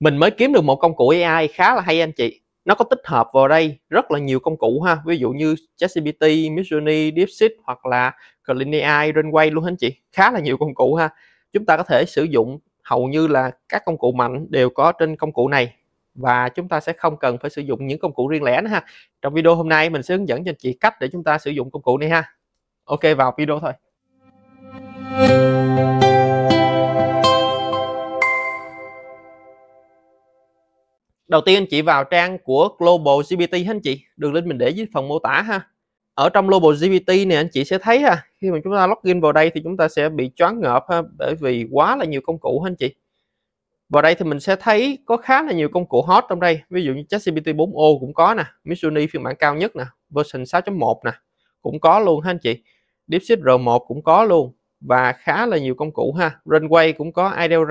mình mới kiếm được một công cụ AI khá là hay anh chị nó có tích hợp vào đây rất là nhiều công cụ ha ví dụ như ChatGPT, Midjourney, DeepSeek hoặc là Clean AI, Runway luôn anh chị khá là nhiều công cụ ha chúng ta có thể sử dụng hầu như là các công cụ mạnh đều có trên công cụ này và chúng ta sẽ không cần phải sử dụng những công cụ riêng lẻ nữa ha trong video hôm nay mình sẽ hướng dẫn cho anh chị cách để chúng ta sử dụng công cụ này ha ok vào video thôi đầu tiên anh chị vào trang của Global GPT ha anh chị đường link mình để dưới phần mô tả ha ở trong Global GPT này anh chị sẽ thấy ha khi mà chúng ta login vào đây thì chúng ta sẽ bị choáng ngợp ha bởi vì quá là nhiều công cụ ha anh chị vào đây thì mình sẽ thấy có khá là nhiều công cụ hot trong đây ví dụ như ChatGPT 4o cũng có nè Midjourney phiên bản cao nhất nè version 6.1 nè cũng có luôn ha anh chị DeepSeek R1 cũng có luôn và khá là nhiều công cụ ha Runway cũng có Ideal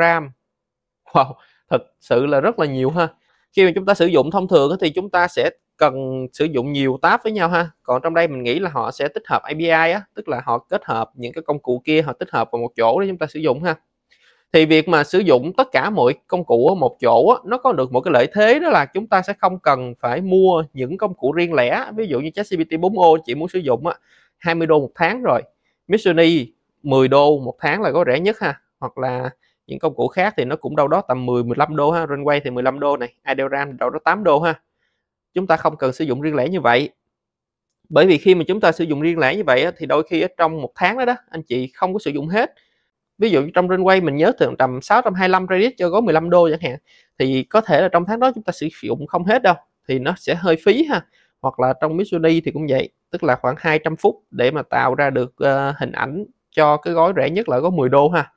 wow thật sự là rất là nhiều ha khi mà chúng ta sử dụng thông thường thì chúng ta sẽ cần sử dụng nhiều tab với nhau ha còn trong đây mình nghĩ là họ sẽ tích hợp API á tức là họ kết hợp những cái công cụ kia họ tích hợp vào một chỗ để chúng ta sử dụng ha thì việc mà sử dụng tất cả mọi công cụ ở một chỗ á, nó có được một cái lợi thế đó là chúng ta sẽ không cần phải mua những công cụ riêng lẻ ví dụ như ChatGPT 4o chị muốn sử dụng á, 20 đô một tháng rồi Midjourney 10 đô một tháng là có rẻ nhất ha hoặc là những công cụ khác thì nó cũng đâu đó tầm 10 15 đô ha Runway thì 15 đô này Ideogram đâu đó 8 đô ha chúng ta không cần sử dụng riêng lẻ như vậy bởi vì khi mà chúng ta sử dụng riêng lẻ như vậy thì đôi khi trong một tháng đó đó anh chị không có sử dụng hết ví dụ trong Runway mình nhớ thường tầm 625 credit cho gói 15 đô chẳng hạn thì có thể là trong tháng đó chúng ta sử dụng không hết đâu thì nó sẽ hơi phí ha hoặc là trong Mitsuni thì cũng vậy tức là khoảng 200 phút để mà tạo ra được uh, hình ảnh cho cái gói rẻ nhất là gói 10 đô ha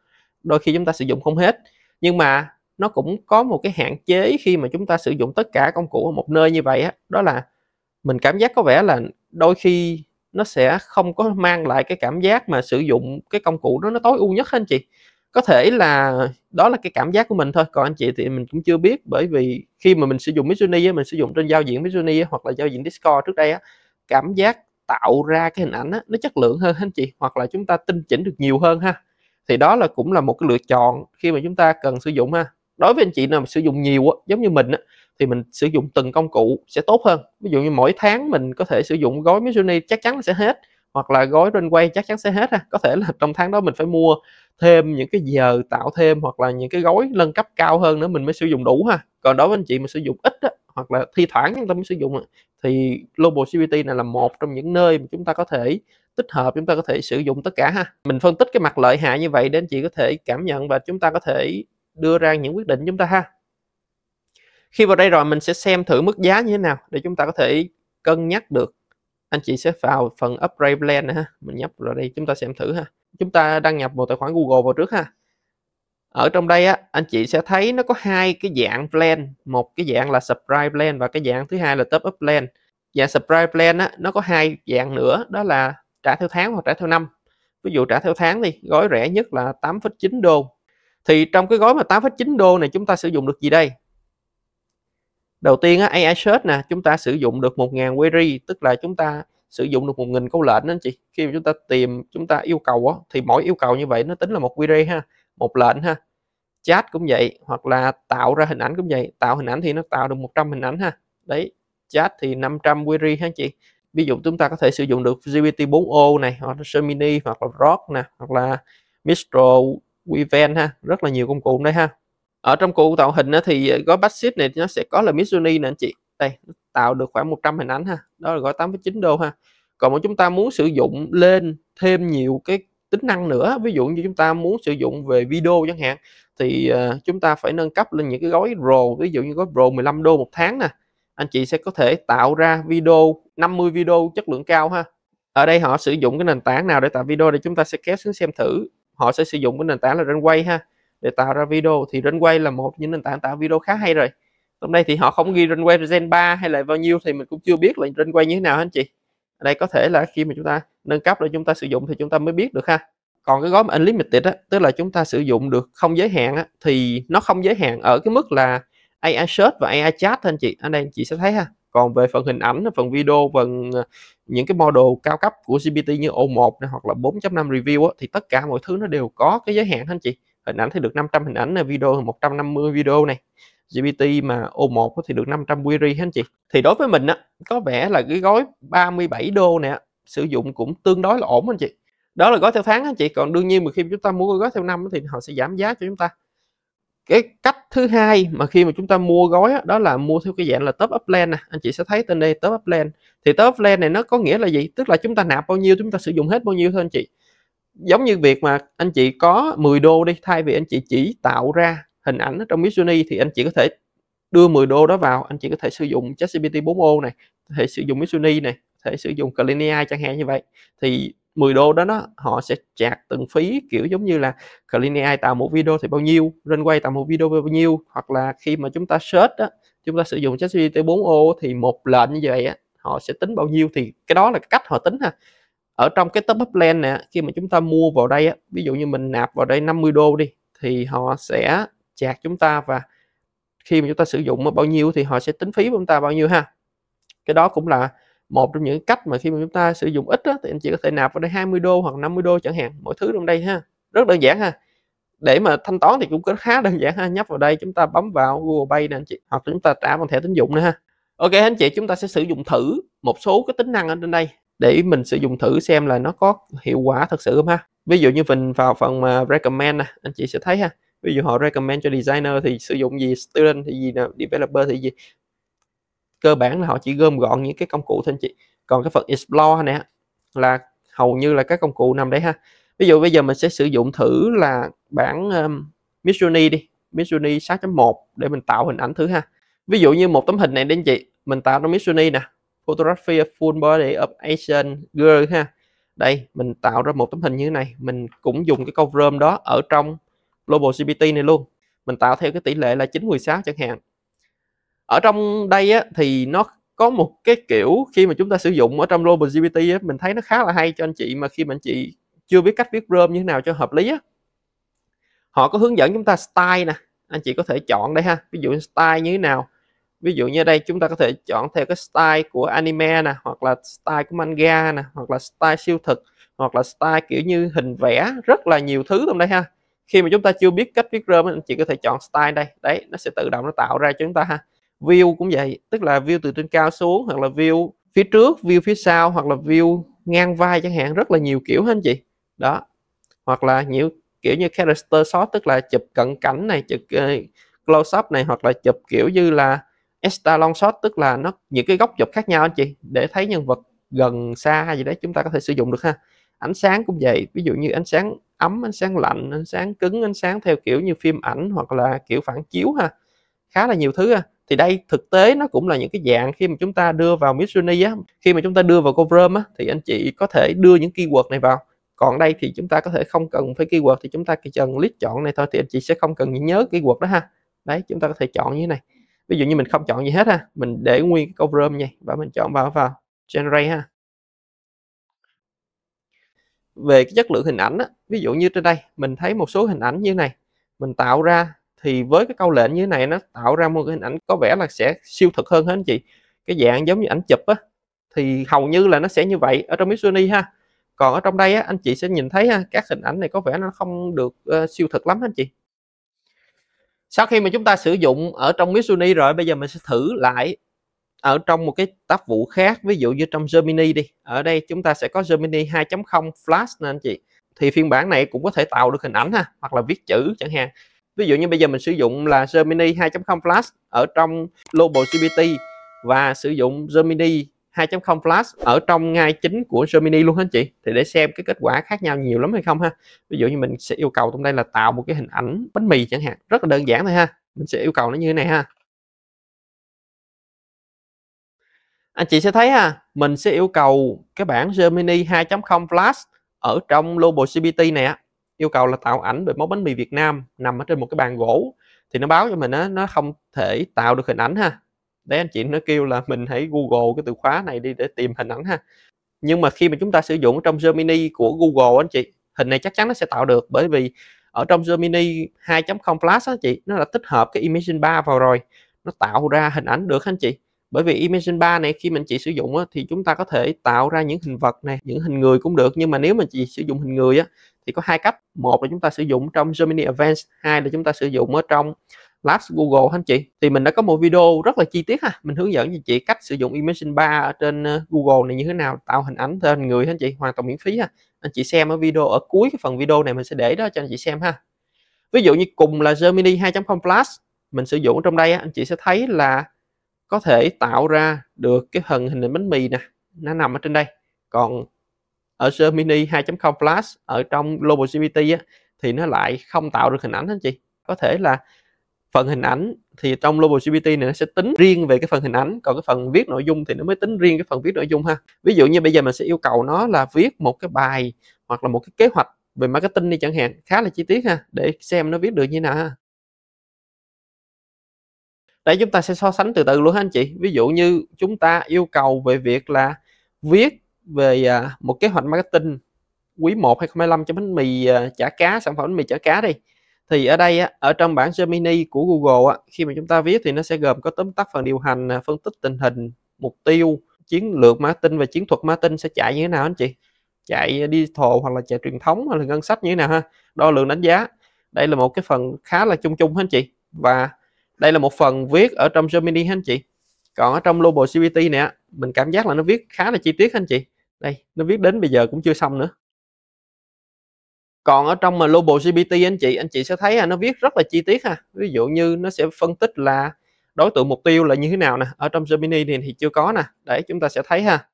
đôi khi chúng ta sử dụng không hết nhưng mà nó cũng có một cái hạn chế khi mà chúng ta sử dụng tất cả công cụ ở một nơi như vậy á đó là mình cảm giác có vẻ là đôi khi nó sẽ không có mang lại cái cảm giác mà sử dụng cái công cụ đó nó tối ưu nhất hết anh chị có thể là đó là cái cảm giác của mình thôi còn anh chị thì mình cũng chưa biết bởi vì khi mà mình sử dụng Mitsuni mình sử dụng trên giao diện Mitsuni hoặc là giao diện Discord trước đây á cảm giác tạo ra cái hình ảnh á, nó chất lượng hơn anh chị hoặc là chúng ta tinh chỉnh được nhiều hơn ha thì đó là cũng là một cái lựa chọn khi mà chúng ta cần sử dụng ha đối với anh chị nào mà sử dụng nhiều á, giống như mình á, thì mình sử dụng từng công cụ sẽ tốt hơn ví dụ như mỗi tháng mình có thể sử dụng gói Mitsuni chắc chắn là sẽ hết hoặc là gói Runway chắc chắn sẽ hết ha có thể là trong tháng đó mình phải mua thêm những cái giờ tạo thêm hoặc là những cái gói nâng cấp cao hơn nữa mình mới sử dụng đủ ha còn đối với anh chị mà sử dụng ít á, hoặc là thi thoảng chúng ta mới sử dụng thì Global CBT này là một trong những nơi mà chúng ta có thể tích hợp chúng ta có thể sử dụng tất cả ha mình phân tích cái mặt lợi hại như vậy để anh chị có thể cảm nhận và chúng ta có thể đưa ra những quyết định chúng ta ha khi vào đây rồi mình sẽ xem thử mức giá như thế nào để chúng ta có thể cân nhắc được anh chị sẽ vào phần upgrade plan này ha mình nhấp vào đây chúng ta xem thử ha chúng ta đăng nhập một tài khoản google vào trước ha ở trong đây á anh chị sẽ thấy nó có hai cái dạng plan một cái dạng là subscribe plan và cái dạng thứ hai là top up plan dạng subscribe plan á nó có hai dạng nữa đó là trả theo tháng hoặc trả theo năm ví dụ trả theo tháng đi gói rẻ nhất là 8,9 đô thì trong cái gói mà 8,9 đô này chúng ta sử dụng được gì đây đầu tiên á, AI search nè chúng ta sử dụng được 1.000 query tức là chúng ta sử dụng được 1.000 câu lệnh đó anh chị khi mà chúng ta tìm chúng ta yêu cầu á, thì mỗi yêu cầu như vậy nó tính là một query ha một lệnh ha chat cũng vậy hoặc là tạo ra hình ảnh cũng vậy tạo hình ảnh thì nó tạo được 100 hình ảnh ha đấy chat thì 500 query ha chị ví dụ chúng ta có thể sử dụng được GPT4o này hoặc là Gemini hoặc là Rock nè hoặc là Mistral Weaven ha rất là nhiều công cụ đây ha ở trong cụ tạo hình thì ờ, gói Baxit này nó sẽ có là Midjourney nè anh chị đây tạo được khoảng 100 hình ảnh ha đó là gói 8,9 đô ha còn mà chúng ta muốn sử dụng lên thêm nhiều cái tính năng nữa ví dụ như chúng ta muốn sử dụng về video chẳng hạn thì ờ, chúng ta phải nâng cấp lên những cái gói Pro ví dụ như gói Pro 15 đô một tháng nè anh chị sẽ có thể tạo ra video 50 video chất lượng cao ha ở đây họ sử dụng cái nền tảng nào để tạo video để chúng ta sẽ kéo xuống xem thử họ sẽ sử dụng cái nền tảng là Runway ha để tạo ra video thì Runway là một những nền tảng tạo video khá hay rồi hôm nay thì họ không ghi Runway Gen 3 hay là bao nhiêu thì mình cũng chưa biết là Runway như thế nào anh chị ở đây có thể là khi mà chúng ta nâng cấp rồi chúng ta sử dụng thì chúng ta mới biết được ha còn cái gói unlimited á, tức là chúng ta sử dụng được không giới hạn á, thì nó không giới hạn ở cái mức là AI Search và AI Chat thôi anh chị anh em chị sẽ thấy ha còn về phần hình ảnh phần video phần ờ, những cái model cao cấp của GPT như O1 này, hoặc là 4.5 review á, thì tất cả mọi thứ nó đều có cái giới hạn anh chị hình ảnh thì được 500 hình ảnh này video 150 video này GPT mà O1 thì được 500 query hết anh chị thì đối với mình á có vẻ là cái gói 37 đô này sử dụng cũng tương đối là ổn anh chị đó là gói theo tháng anh chị còn đương nhiên mà khi chúng ta mua gói theo năm thì họ sẽ giảm giá cho chúng ta cái cách thứ hai mà khi mà chúng ta mua gói đó, là mua theo cái dạng là top up plan nè anh chị sẽ thấy tên đây top up plan thì top up plan này nó có nghĩa là gì tức là chúng ta nạp bao nhiêu chúng ta sử dụng hết bao nhiêu thôi anh chị giống như việc mà anh chị có 10 đô đi thay vì anh chị chỉ tạo ra hình ảnh trong Midjourney thì anh chị có thể đưa 10 đô đó vào anh chị có thể sử dụng ChatGPT 4O này có thể sử dụng Midjourney này có thể sử dụng Clinia chẳng hạn như vậy thì 10 đô đó đó họ sẽ chạc từng phí kiểu giống như là Clean tạo một video thì bao nhiêu Runway tạo một video bao nhiêu hoặc là khi mà chúng ta search đó chúng ta sử dụng ChatGPT 4O thì một lệnh như vậy á, họ sẽ tính bao nhiêu thì cái đó là cách họ tính ha ở trong cái top up plan nè khi mà chúng ta mua vào đây á, ví dụ như mình nạp vào đây 50 đô đi thì họ sẽ chạc chúng ta và khi mà chúng ta sử dụng bao nhiêu thì họ sẽ tính phí của chúng ta bao nhiêu ha cái đó cũng là một trong những cách mà khi mà chúng ta sử dụng ít á, thì anh chị có thể nạp vào đây 20 đô hoặc 50 đô chẳng hạn mọi thứ trong đây ha rất đơn giản ha để mà thanh toán thì cũng khá đơn giản ha nhấp vào đây chúng ta bấm vào Google Pay nè anh chị hoặc chúng ta trả bằng thẻ tín dụng nữa ha Ok anh chị chúng ta sẽ sử dụng thử một số cái tính năng ở trên đây để mình sử dụng thử xem là nó có hiệu quả thật sự không ha ví dụ như mình vào phần mà recommend nè anh chị sẽ thấy ha ví dụ họ recommend cho designer thì sử dụng gì student thì gì nè developer thì gì cơ bản là họ chỉ gom gọn những cái công cụ thôi anh chị còn cái phần explore nè là hầu như là các công cụ nằm đấy ha ví dụ bây giờ mình sẽ sử dụng thử là bản um, Midjourney đi Midjourney 6.1 để mình tạo hình ảnh thử ha ví dụ như một tấm hình này đến chị mình tạo trong Midjourney nè photography of full body of Asian girl ha đây mình tạo ra một tấm hình như thế này mình cũng dùng cái câu rơm đó ở trong global cpt này luôn mình tạo theo cái tỷ lệ là 916 chẳng hạn ở trong đây á, thì nó có một cái kiểu khi mà chúng ta sử dụng ở trong Global GPT á, mình thấy nó khá là hay cho anh chị mà khi mà anh chị chưa biết cách viết prompt như thế nào cho hợp lý á họ có hướng dẫn chúng ta style nè anh chị có thể chọn đây ha ví dụ style như thế nào ví dụ như đây chúng ta có thể chọn theo cái style của anime nè hoặc là style của manga nè hoặc là style siêu thực hoặc là style kiểu như hình vẽ rất là nhiều thứ trong đây ha khi mà chúng ta chưa biết cách viết prompt anh chị có thể chọn style đây đấy nó sẽ tự động nó tạo ra cho chúng ta ha view cũng vậy tức là view từ trên cao xuống hoặc là view phía trước view phía sau hoặc là view ngang vai chẳng hạn rất là nhiều kiểu hết anh chị đó hoặc là nhiều kiểu như character shot tức là chụp cận cảnh này chụp uh, close up này hoặc là chụp kiểu như là extra long shot tức là nó những cái góc chụp khác nhau anh chị để thấy nhân vật gần xa hay gì đấy chúng ta có thể sử dụng được ha ánh sáng cũng vậy ví dụ như ánh sáng ấm ánh sáng lạnh ánh sáng cứng ánh sáng theo kiểu như phim ảnh hoặc là kiểu phản chiếu ha khá là nhiều thứ ha thì đây thực tế nó cũng là những cái dạng khi mà chúng ta đưa vào Midjourney á khi mà chúng ta đưa vào Coverum á thì anh chị có thể đưa những keyword này vào còn đây thì chúng ta có thể không cần phải keyword thì chúng ta chỉ cần list chọn này thôi thì anh chị sẽ không cần nhớ keyword đó ha đấy chúng ta có thể chọn như thế này ví dụ như mình không chọn gì hết ha mình để nguyên cái Coverum này và mình chọn vào vào generate ha về cái chất lượng hình ảnh á, ví dụ như trên đây mình thấy một số hình ảnh như này mình tạo ra thì với cái câu lệnh như thế này nó tạo ra một cái hình ảnh có vẻ là sẽ siêu thực hơn hết anh chị cái dạng giống như ảnh chụp á thì hầu như là nó sẽ như vậy ở trong Mitsuni ha còn ở trong đây á, anh chị sẽ nhìn thấy ha, các hình ảnh này có vẻ nó không được uh, siêu thực lắm anh chị sau khi mà chúng ta sử dụng ở trong Mitsuni rồi bây giờ mình sẽ thử lại ở trong một cái tác vụ khác ví dụ như trong Gemini đi ở đây chúng ta sẽ có Gemini 2.0 Flash nè anh chị thì phiên bản này cũng có thể tạo được hình ảnh ha hoặc là viết chữ chẳng hạn ví dụ như bây giờ mình sử dụng là Gemini 2.0 Flash ở trong Global CBT và sử dụng Gemini 2.0 Flash ở trong ngay chính của Gemini luôn hết chị thì để xem cái kết quả khác nhau nhiều lắm hay không ha ví dụ như mình sẽ yêu cầu trong đây là tạo một cái hình ảnh bánh mì chẳng hạn rất là đơn giản thôi ha mình sẽ yêu cầu nó như thế này ha anh chị sẽ thấy ha mình sẽ yêu cầu cái bản Gemini 2.0 Flash ở trong Global CBT này á yêu cầu là tạo ảnh về món bánh mì Việt Nam nằm ở trên một cái bàn gỗ thì nó báo cho mình á nó không thể tạo được hình ảnh ha để anh chị nó kêu là mình hãy google cái từ khóa này đi để tìm hình ảnh ha nhưng mà khi mà chúng ta sử dụng trong Gemini của Google anh chị hình này chắc chắn nó sẽ tạo được bởi vì ở trong Gemini 2.0 Plus á chị nó đã tích hợp cái image 3 vào rồi nó tạo ra hình ảnh được anh chị bởi vì Imagen 3 này khi mình chỉ sử dụng á, thì chúng ta có thể tạo ra những hình vật này những hình người cũng được nhưng mà nếu mà chỉ sử dụng hình người á, thì có hai cách một là chúng ta sử dụng trong Gemini Advanced hai là chúng ta sử dụng ở trong Labs Google anh chị thì mình đã có một video rất là chi tiết ha mình hướng dẫn cho chị cách sử dụng Imagen 3 ở trên ờ, Google này như thế nào tạo hình ảnh theo hình người anh chị hoàn toàn miễn phí ha anh chị xem ở video ở cuối cái phần video này mình sẽ để đó cho anh chị xem ha ví dụ như cùng là Gemini 2.0 Plus mình sử dụng ở trong đây anh chị sẽ thấy là có thể tạo ra được cái phần hình hình bánh mì nè nó nằm ở trên đây còn ở Gemini 2.0 Plus ở trong Global GPT á, thì nó lại không tạo được hình ảnh anh chị có thể là phần hình ảnh thì trong Global GPT này nó sẽ tính riêng về cái phần hình ảnh còn cái phần viết nội dung thì nó mới tính riêng cái phần viết nội dung ha ví dụ như bây giờ mình sẽ yêu cầu nó là viết một cái bài hoặc là một cái kế hoạch về marketing đi chẳng hạn khá là chi tiết ha để xem nó viết được như nào ha đây chúng ta sẽ so sánh từ từ luôn ha anh chị ví dụ như chúng ta yêu cầu về việc là viết về à, một kế hoạch marketing quý 1 2025 cho bánh mì à, chả cá sản phẩm bánh mì chả cá đi thì ở đây ở trong bảng Gemini của Google khi mà chúng ta viết thì nó sẽ gồm có tóm tắt phần điều hành à, phân tích tình hình mục tiêu chiến lược marketing và chiến thuật marketing sẽ chạy như thế nào anh chị chạy đi digital hoặc là chạy truyền thống hoặc là ngân sách như thế nào ha đo lường đánh giá đây là một cái phần khá là chung chung hết anh chị và đây là một phần viết ở trong Gemini anh chị còn ở trong Global CBT nè mình cảm giác là nó viết khá là chi tiết anh chị đây nó viết đến bây giờ cũng chưa xong nữa còn ở trong mà Global CBT anh chị anh chị sẽ thấy là nó viết rất là chi tiết ha ví dụ như nó sẽ phân tích là đối tượng mục tiêu là như thế nào nè ở trong Gemini thì, thì chưa có nè để chúng ta sẽ thấy ha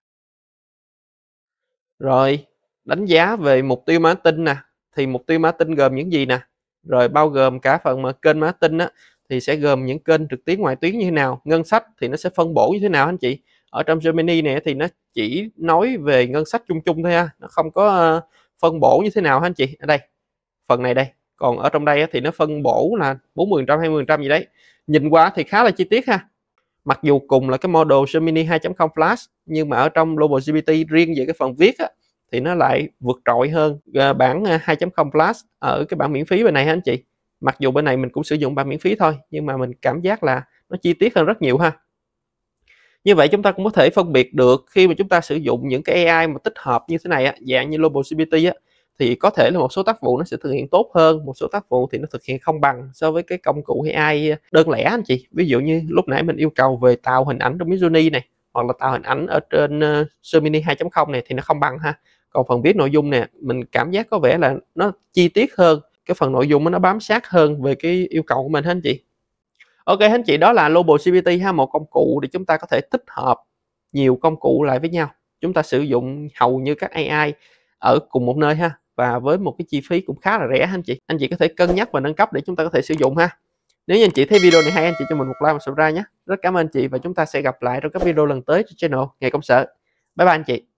rồi đánh giá về mục tiêu marketing nè thì mục tiêu marketing gồm những gì nè rồi bao gồm cả phần mà kênh marketing á thì sẽ gồm những kênh trực tuyến ngoại tuyến như thế nào ngân sách thì nó sẽ phân bổ như thế nào anh chị ở trong Gemini này thì nó chỉ nói về ngân sách chung chung thôi ha nó không có ờ, phân bổ như thế nào anh chị ở đây phần này đây còn ở trong đây thì nó phân bổ là 40 trăm 20 trăm gì đấy nhìn qua thì khá là chi tiết ha mặc dù cùng là cái model Gemini 2.0 Flash nhưng mà ở trong Global GPT riêng về cái phần viết á, thì nó lại vượt trội hơn bản 2.0 Flash ở cái bản miễn phí bên này anh chị mặc dù bên này mình cũng sử dụng ba miễn phí thôi nhưng mà mình cảm giác là nó chi tiết hơn rất nhiều ha như vậy chúng ta cũng có thể phân biệt được khi mà chúng ta sử dụng những cái AI mà tích hợp như thế này á, dạng như Global GPT á, thì có thể là một số tác vụ nó sẽ thực hiện tốt hơn một số tác vụ thì nó thực hiện không bằng so với cái công cụ AI đơn lẻ anh chị ví dụ như lúc nãy mình yêu cầu về tạo hình ảnh trong Midjourney này hoặc là tạo hình ảnh ở trên uh, Gemini 2.0 này thì nó không bằng ha còn phần viết nội dung nè mình cảm giác có vẻ là nó chi tiết hơn cái phần nội dung nó bám sát hơn về cái yêu cầu của mình hết anh chị ok anh chị đó là global GPT ha một công cụ để chúng ta có thể tích hợp nhiều công cụ lại với nhau chúng ta sử dụng hầu như các AI ở cùng một nơi ha và với một cái chi phí cũng khá là rẻ anh chị anh chị có thể cân nhắc và nâng cấp để chúng ta có thể sử dụng ha nếu như anh chị thấy video này hay anh chị cho mình một like và subscribe nhé rất cảm ơn anh chị và chúng ta sẽ gặp lại trong các video lần tới trên channel ngày công sở bye bye anh chị